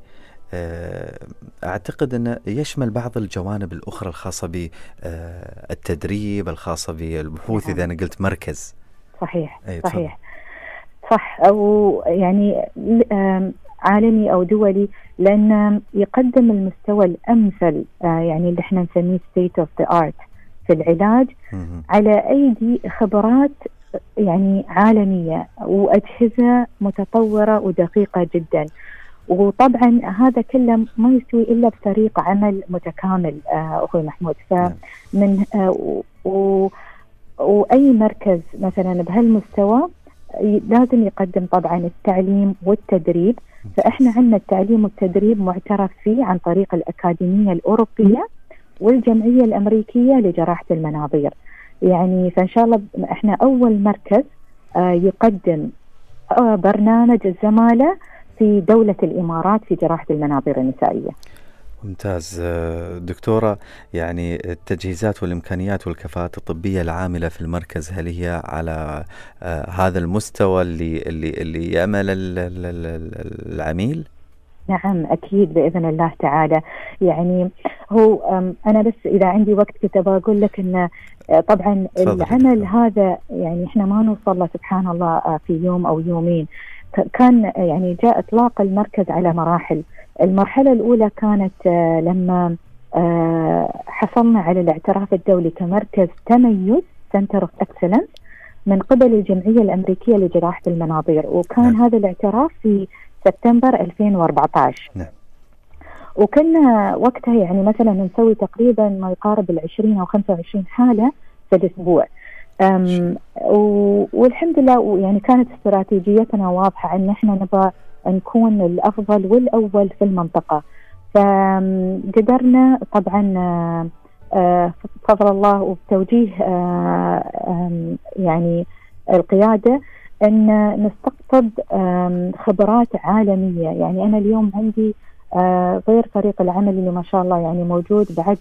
آه، أعتقد أنه يشمل بعض الجوانب الأخرى الخاصة بالتدريب الخاصة بالبحوث نعم. إذا أنا قلت مركز صحيح صحيح صح أو يعني عالمي أو دولي لأن يقدم المستوى الأمثل آه، يعني اللي احنا نسميه state of the art في العلاج على أيدي خبرات آه، يعني عالمية وأجهزة متطورة ودقيقة جداً وطبعا هذا كله ما يسوي الا بفريق عمل متكامل آه، اخوي محمود فمن نعم. آه، و واي مركز مثلا بهالمستوى لازم يقدم طبعا التعليم والتدريب نعم. فاحنا عندنا التعليم والتدريب معترف فيه عن طريق الاكاديميه الاوروبيه نعم. والجمعيه الامريكيه لجراحه المناظير يعني فان شاء الله احنا اول مركز آه، يقدم برنامج الزماله في دولة الإمارات في جراحة المناظير النسائية ممتاز آه، دكتورة يعني التجهيزات والإمكانيات والكفاءات الطبية العاملة في المركز هل هي على آه، هذا المستوى اللي, اللي, اللي يأمل العميل؟ نعم أكيد بإذن الله تعالى يعني هو أنا بس إذا عندي وقت كنت أبغى أقول لك أن آه، طبعا العمل هذا يعني إحنا ما نوصل له سبحان الله في يوم أو يومين كان يعني جاء اطلاق المركز على مراحل المرحله الاولى كانت آه، لما آه، حصلنا على الاعتراف الدولي كمركز تميز سنتر اوف اكسلنس من قبل الجمعيه الامريكيه لجراحه المناظير وكان نعم. هذا الاعتراف في سبتمبر 2014 نعم. وكنا وقتها يعني مثلا نسوي تقريبا ما يقارب ال 20 او 25 حاله في الاسبوع والحمد لله يعني كانت استراتيجيتنا واضحه ان احنا نبغى نكون الافضل والاول في المنطقه فقدرنا طبعا بفضل آه، الله وبتوجيه آه، يعني القياده ان نستقطب خبرات عالميه يعني انا اليوم عندي آه، غير فريق العمل اللي ما شاء الله يعني موجود بعد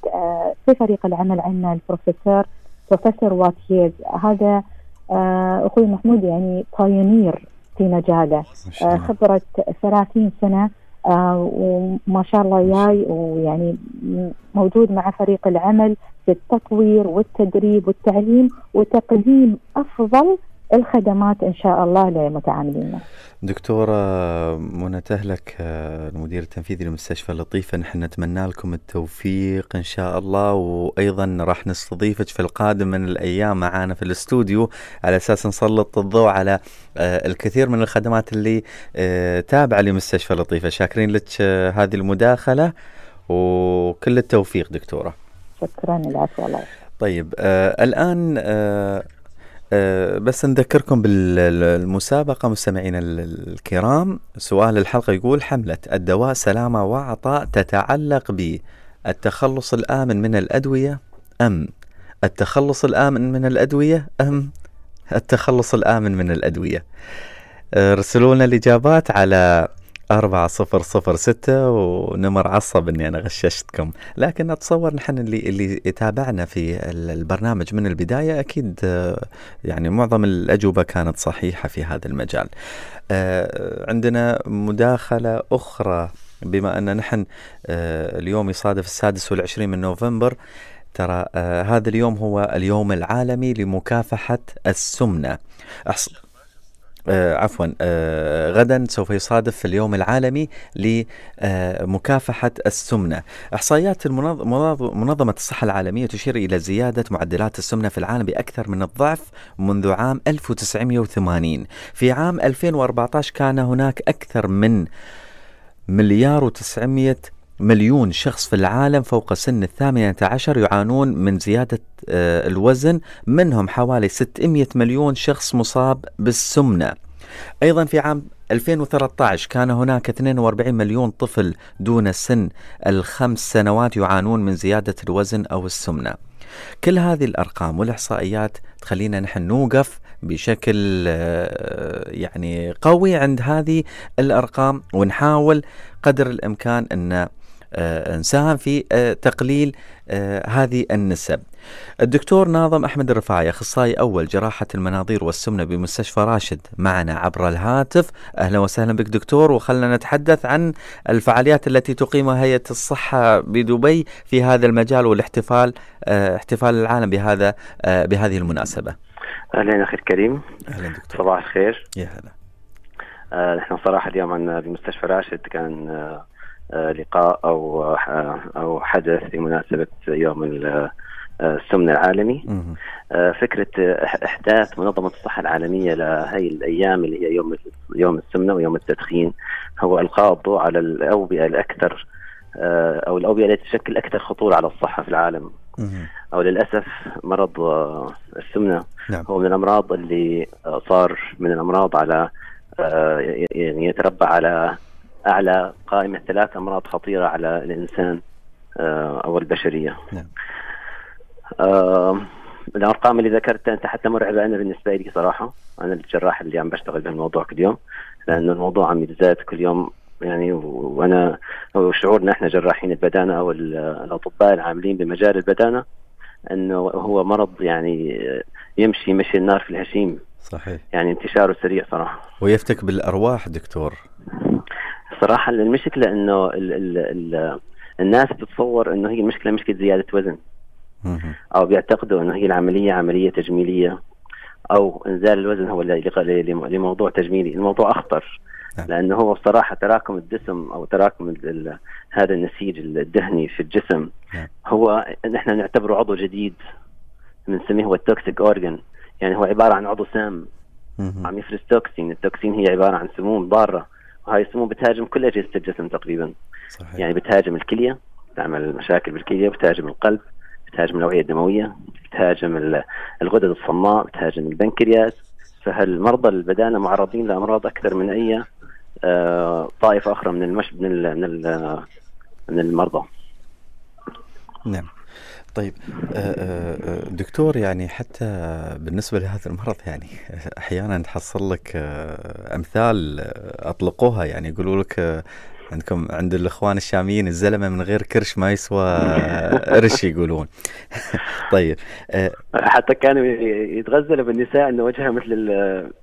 في فريق العمل عندنا البروفيسور بروفيسور واتيز هذا آه، اخوي محمود يعني بايونير في مجاله آه، خبره 30 سنه آه، وما شاء الله جاي ويعني موجود مع فريق العمل في التطوير والتدريب والتعليم وتقديم افضل الخدمات ان شاء الله لمتعاملينا. دكتوره منى تهلك المدير التنفيذي لمستشفى لطيفه نحن نتمنى لكم التوفيق ان شاء الله وايضا راح نستضيفك في القادم من الايام معنا في الاستوديو على اساس نسلط الضوء على آه، الكثير من الخدمات اللي آه، تابعه لمستشفى لطيفه شاكرين لك آه، هذه المداخله وكل التوفيق دكتوره. شكرا العفو الله. طيب آه الان آه آه، بس نذكركم بالمسابقة مستمعينا الكرام سؤال الحلقة يقول حملة الدواء سلامة وعطاء تتعلق بالتخلص الآمن من الأدوية أم التخلص الآمن من الأدوية أم التخلص الآمن من الأدوية آه، ارسلوا لنا الإجابات على أربعة صفر صفر ستة ونمر عصب إني أنا غششتكم لكن أتصور نحن اللي اللي تابعنا في البرنامج من البداية أكيد آه، يعني معظم الأجوبة كانت صحيحة في هذا المجال آه، عندنا مداخلة أخرى بما أن نحن آه، اليوم يصادف السادس والعشرين من نوفمبر ترى آه هذا اليوم هو اليوم العالمي لمكافحة السمنة أحص... آه عفوا آه غدا سوف يصادف اليوم العالمي لمكافحة السمنة إحصائيات منظمة الصحة العالمية تشير إلى زيادة معدلات السمنة في العالم بأكثر من الضعف منذ عام 1980 في عام 2014 كان هناك أكثر من مليار و900 مليون شخص في العالم فوق سن الثامنة عشر يعانون من زيادة آه، الوزن منهم حوالي 600 مليون شخص مصاب بالسمنة أيضا في عام 2013 كان هناك 42 مليون طفل دون سن الخمس سنوات يعانون من زيادة الوزن أو السمنة كل هذه الأرقام والإحصائيات تخلينا نحن نوقف بشكل آه، يعني قوي عند هذه الأرقام ونحاول قدر الإمكان أن آه، نساهم في آه، تقليل آه، هذه النسب الدكتور ناظم أحمد الرفاعي أخصائي أول جراحة المناظير والسمنة بمستشفى راشد معنا عبر الهاتف أهلا وسهلا بك دكتور وخلنا نتحدث عن الفعاليات التي تقيمها هيئة الصحة بدبي في هذا المجال والاحتفال احتفال العالم بهذا بهذه المناسبة أهلا أخي الكريم أهلا دكتور صباح الخير يا هلا نحن صراحة اليوم عندنا بمستشفى راشد كان آه، لقاء او آه، او حدث بمناسبه يوم آه، السمنه العالمي فكره احداث منظمه الصحه العالميه لهي الايام اللي هي يوم يوم السمنه ويوم التدخين هو القاء الضوء على الاوبئه الاكثر او الاوبئه التي تشكل اكثر خطوره على الصحه في العالم او للاسف مرض السمنه نعم. هو من الامراض اللي صار من الامراض على يعني يتربع على اعلى قائمه ثلاث امراض خطيره على الانسان آه، او البشريه. نعم. آه الارقام اللي ذكرتها انت حتى مرعبه انا بالنسبه لي صراحه انا الجراح اللي عم بشتغل بهالموضوع كل يوم لانه الموضوع عم يتزاد كل يوم يعني وانا وشعورنا احنا جراحين البدانه او الاطباء العاملين بمجال البدانه انه هو مرض يعني آه، يمشي مشي النار في الهشيم صحيح يعني انتشاره سريع صراحه ويفتك بالارواح دكتور صراحه المشكله انه ال ال الـ الناس بتتصور انه هي المشكله مشكله زياده وزن او بيعتقدوا انه هي العمليه عمليه تجميليه او انزال الوزن هو لموضوع تجميلي الموضوع اخطر نعم. لانه هو بصراحه تراكم الدسم او تراكم هذا النسيج الدهني في الجسم نعم. هو نحن نعتبره عضو جديد بنسميه هو التوكسيك اورجن يعني هو عباره عن عضو سام عم يفرز توكسين التوكسين هي عباره عن سموم ضاره وهاي السموم بتهاجم كل اجهزه الجسم تقريبا صحيح. يعني بتهاجم الكليه تعمل مشاكل بالكليه بتهاجم القلب بتهاجم الاوعيه الدمويه بتهاجم الغدد الصماء بتهاجم البنكرياس فهالمرضى البدانه معرضين لامراض اكثر من اي آه، طائفه اخرى من المش من من المرضى نعم طيب آه، آه، آه، دكتور يعني حتى بالنسبه لهذا المرض يعني احيانا تحصل لك امثال اطلقوها يعني يقولوا لك عندكم عند الاخوان الشاميين الزلمه من غير كرش ما يسوى قرش يقولون طيب آه، حتى كانوا يتغزلوا بالنساء انه وجهها مثل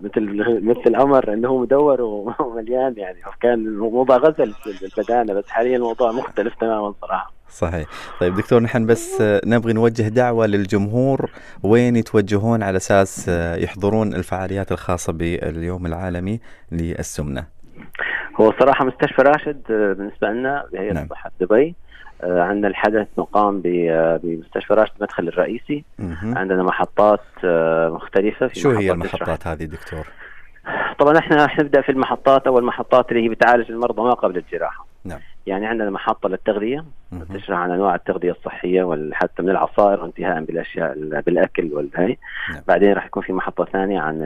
مثل مثل القمر انه هو مدور ومليان يعني كان الموضوع غزل البدانه بس حاليا الموضوع مختلف تماما صراحه صحيح طيب دكتور نحن بس آه، نبغي نوجه دعوة للجمهور وين يتوجهون على أساس آه، يحضرون الفعاليات الخاصة باليوم العالمي للسمنة هو صراحة مستشفى راشد آه، بالنسبة لنا بهيئة نعم. صحة دبي آه، عندنا الحدث مقام آه، بمستشفى راشد المدخل الرئيسي مه. عندنا محطات مختلفة في شو محطات هي المحطات الشرح. هذه دكتور؟ طبعا احنا نبدا في المحطات اول محطات اللي هي بتعالج المرضى ما قبل الجراحه نعم. يعني عندنا محطه للتغذيه تشرح عن انواع التغذيه الصحيه وحتى من العصائر وانتهاء بالاشياء بالاكل والهي نعم. بعدين راح يكون في محطه ثانيه عن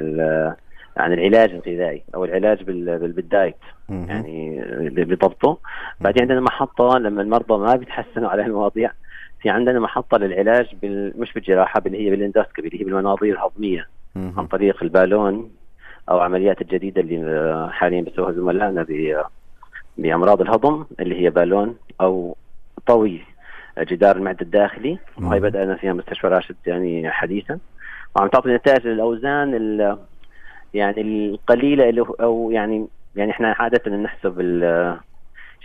عن العلاج الغذائي او العلاج بالدايت يعني بضبطه بعدين عندنا محطه لما المرضى ما بيتحسنوا على المواضيع في عندنا محطه للعلاج بال... مش بالجراحه اللي هي بالاندوسكوبي اللي هي بالمناظير الهضميه عن طريق البالون او عمليات الجديده اللي حاليا بيسووها زملائنا ب... بامراض الهضم اللي هي بالون او طوي جدار المعده الداخلي وهي بدانا فيها مستشفى راشد يعني حديثا وعم تعطي نتائج للاوزان يعني القليله اللي او يعني يعني احنا عاده نحسب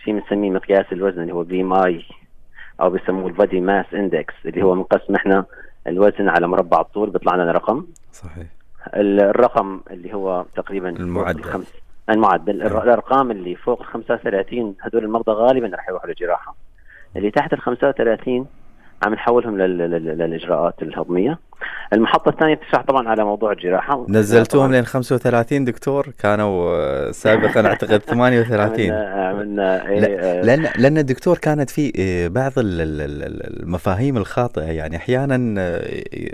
شيء بنسميه مقياس الوزن اللي هو بي ماي او بيسموه البادي ماس اندكس اللي هو بنقسم احنا الوزن على مربع الطول بيطلع لنا رقم صحيح الرقم اللي هو تقريبا المعدل الخمس المعدل أيوه. الارقام اللي فوق ال 35 هذول المرضى غالبا راح يروحوا للجراحه اللي تحت ال 35 عم نحولهم للاجراءات الهضميه المحطه الثانيه تشرح طبعا على موضوع الجراحه نزلتوهم لين 35 دكتور كانوا سابقا اعتقد 38 عملنا إيه، آه. لان لان الدكتور كانت في إيه، بعض المفاهيم الخاطئه يعني احيانا آه،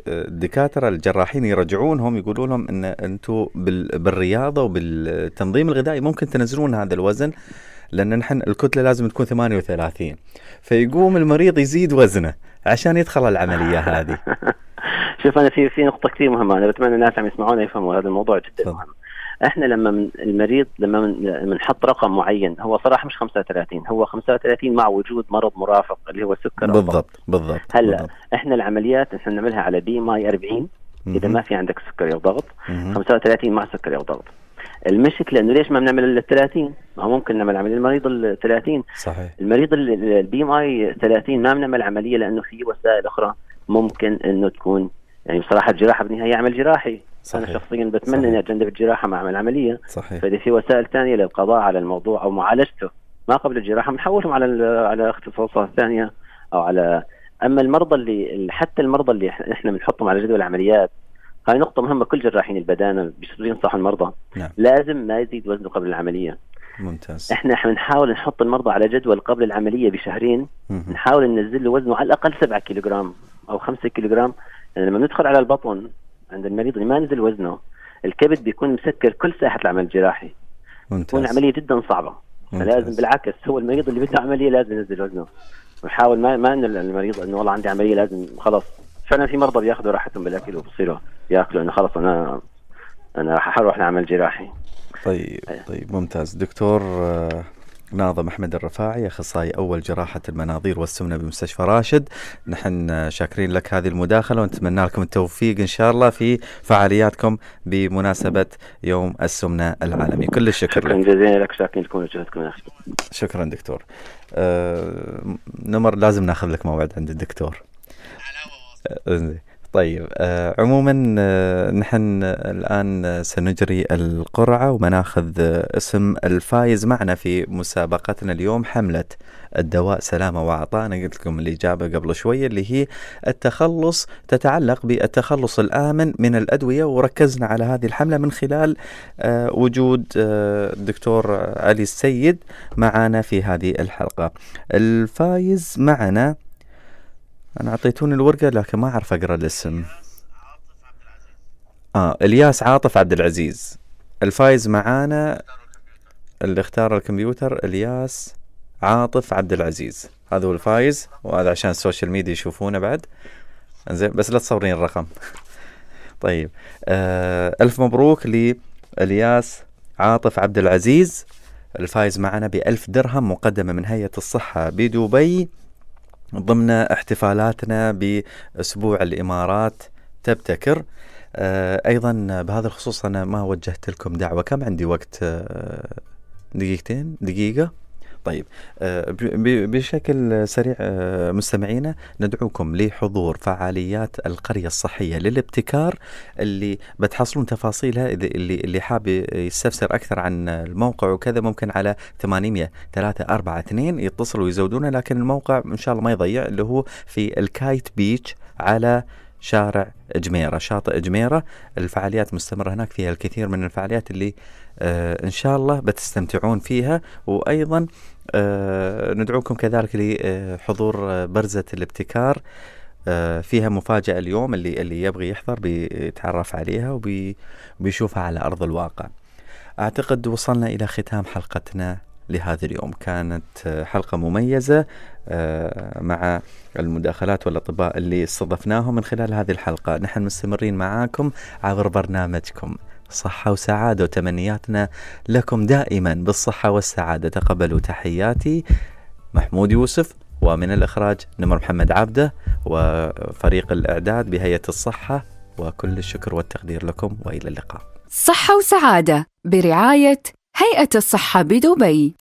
الدكاتره الجراحين يرجعونهم يقولوا لهم ان انتم بالرياضه وبالتنظيم الغذائي ممكن تنزلون هذا الوزن لان نحن الكتله لازم تكون 38 فيقوم المريض يزيد وزنه عشان يدخل العمليه هذه شوف انا في في نقطه كثير مهمه انا بتمنى الناس عم يسمعونا يفهموا هذا الموضوع جدا مهم احنا لما من المريض لما بنحط رقم معين هو صراحه مش 35 هو 35 مع وجود مرض مرافق اللي هو السكر بالضبط بالضبط هلا بالضبط. احنا العمليات احنا بنعملها على بي ماي 40 اذا ما في عندك سكري او ضغط 35 مع سكري او ضغط المشكله انه ليش ما بنعمل ال 30 ما هو ممكن نعمل عملية المريض ال 30 صحيح المريض البي ام اي 30 ما بنعمل عمليه لانه في وسائل اخرى ممكن انه تكون يعني بصراحه الجراحه بالنهايه عمل جراحي صحيح. انا شخصيا بتمنى اني اتجنب الجراحه ما اعمل عمليه صحيح فاذا في وسائل ثانيه للقضاء على الموضوع او معالجته ما قبل الجراحه بنحولهم على على اختصاصات ثانيه او على اما المرضى اللي حتى المرضى اللي احنا بنحطهم على جدول العمليات هاي نقطة مهمة كل جراحين البدانة بينصح المرضى نعم. لازم ما يزيد وزنه قبل العملية ممتاز احنا بنحاول نحط المرضى على جدول قبل العملية بشهرين نحاول ننزل له وزنه على الأقل 7 كيلوغرام أو 5 كيلوغرام يعني لما ندخل على البطن عند المريض اللي ما نزل وزنه الكبد بيكون مسكر كل ساحة العمل الجراحي ممتاز تكون العملية جدا صعبة ممتاز. فلازم بالعكس هو المريض اللي بده عملية لازم ينزل وزنه ونحاول ما ما المريض انه والله عندي عملية لازم خلص فعلا في مرضى بياخذوا راحتهم بالاكل وبصيروا ياكلوا انه خلص انا انا راح اروح لعمل جراحي طيب إيه. طيب ممتاز دكتور آه، ناظم احمد الرفاعي اخصائي اول جراحه المناظير والسمنه بمستشفى راشد نحن آه، شاكرين لك هذه المداخله ونتمنى لكم التوفيق ان شاء الله في فعالياتكم بمناسبه يوم السمنه العالمي كل الشكر شكرا جزيلا لك شاكرين لكم وجهدكم يا اخي شكرا دكتور آه نمر لازم ناخذ لك موعد عند الدكتور طيب آه، عموما آه، نحن الآن سنجري القرعة وبناخذ آه، اسم الفايز معنا في مسابقتنا اليوم حملة الدواء سلامة وعطاء أنا قلت لكم الإجابة قبل شوية اللي هي التخلص تتعلق بالتخلص الآمن من الأدوية وركزنا على هذه الحملة من خلال وجود الدكتور علي السيد معنا في هذه الحلقة الفايز معنا أنا أعطيتوني الورقة لكن ما أعرف أقرأ الاسم آه إلياس عاطف عبد العزيز الفايز معانا اللي اختار الكمبيوتر إلياس عاطف عبد العزيز هذا هو الفايز وهذا عشان السوشيال ميديا يشوفونه بعد انزين بس لا تصورين الرقم طيب آه ألف مبروك لإلياس عاطف عبد العزيز الفايز معنا بألف درهم مقدمة من هيئة الصحة بدبي ضمن احتفالاتنا باسبوع الامارات تبتكر آه، ايضا بهذا الخصوص انا ما وجهت لكم دعوه كم عندي وقت آه، دقيقتين دقيقه طيب آه، بشكل سريع آه، مستمعينا ندعوكم لحضور فعاليات القرية الصحية للابتكار اللي بتحصلون تفاصيلها اللي اللي حاب يستفسر أكثر عن الموقع وكذا ممكن على 800 اثنين يتصلوا ويزودونا لكن الموقع إن شاء الله ما يضيع اللي هو في الكايت بيتش على شارع جميرة شاطئ جميرة الفعاليات مستمرة هناك فيها الكثير من الفعاليات اللي آه إن شاء الله بتستمتعون فيها وأيضا آه، ندعوكم كذلك لحضور برزة الابتكار آه، فيها مفاجأة اليوم اللي اللي يبغي يحضر بيتعرف عليها وبيشوفها على أرض الواقع. أعتقد وصلنا إلى ختام حلقتنا لهذا اليوم كانت حلقة مميزة آه، مع المداخلات والأطباء اللي استضفناهم من خلال هذه الحلقة نحن مستمرين معاكم عبر برنامجكم صحة وسعادة وتمنياتنا لكم دائما بالصحة والسعادة تقبلوا تحياتي محمود يوسف ومن الإخراج نمر محمد عبده وفريق الإعداد بهيئة الصحة وكل الشكر والتقدير لكم وإلى اللقاء صحة وسعادة برعاية هيئة الصحة بدبي